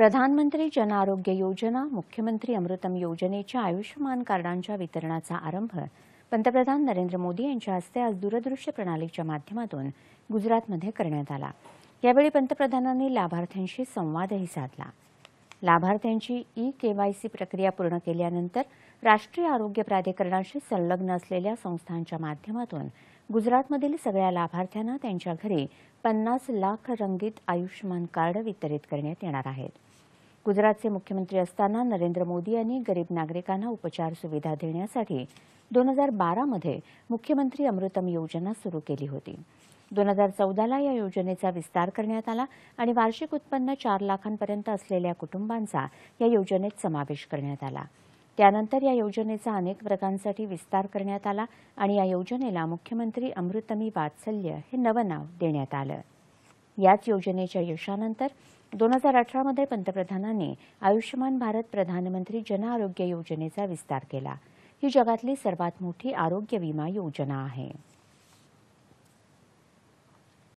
प्रधानमंत्री जन आरोग्य योजना मुख्यमंत्री अमृतम योजनेच्या आयुष्यमान कार्डांच्या वितरणाचा आरंभ पंतप्रधान नरेंद्र मोदी यांच्या हस्ते आज दूरदृश्य प्रणालीच्या माध्यमातून गुजरातमध्ये करण्यात आला यावेळी पंतप्रधानांनी लाभार्थ्यांशी संवादही साधला लाभार्थ्यांची ई केवायसी प्रक्रिया पूर्ण केल्यानंतर राष्ट्रीय आरोग्य प्राधिकरणाशी संलग्न असलेल्या संस्थांच्या माध्यमातून गुजरातमधील सगळ्या लाभार्थ्यांना त्यांच्या घरी पन्नास लाख रंगीत आयुष्यमान कार्ड वितरित करण्यात येणार आहेत गुजरातचे मुख्यमंत्री असताना नरेंद्र मोदी यांनी गरीब नागरिकांना उपचार सुविधा देण्यासाठी दोन हजार बारामध्ये मुख्यमंत्री अमृतम योजना सुरू केली होती दोन हजार चौदाला या योजनेचा विस्तार करण्यात आला आणि वार्षिक उत्पन्न चार लाखांपर्यंत असलेल्या कुटुंबांचा या योजनेत समावेश करण्यात आला त्यानंतर या योजनेचा अनेक वर्गांसाठी विस्तार करण्यात आला आणि या योजनेला मुख्यमंत्री अमृतमी वात्सल्य हे नवं नाव देण्यात आलं याच योजनेच्या यशानंतर दोन हजार अठरामध्ये पंतप्रधानांनी आयुष्यमान भारत प्रधानमंत्री जन आरोग्य योजनेचा विस्तार केला ही जगातली सर्वात मोठी आरोग्य विमा योजना आहे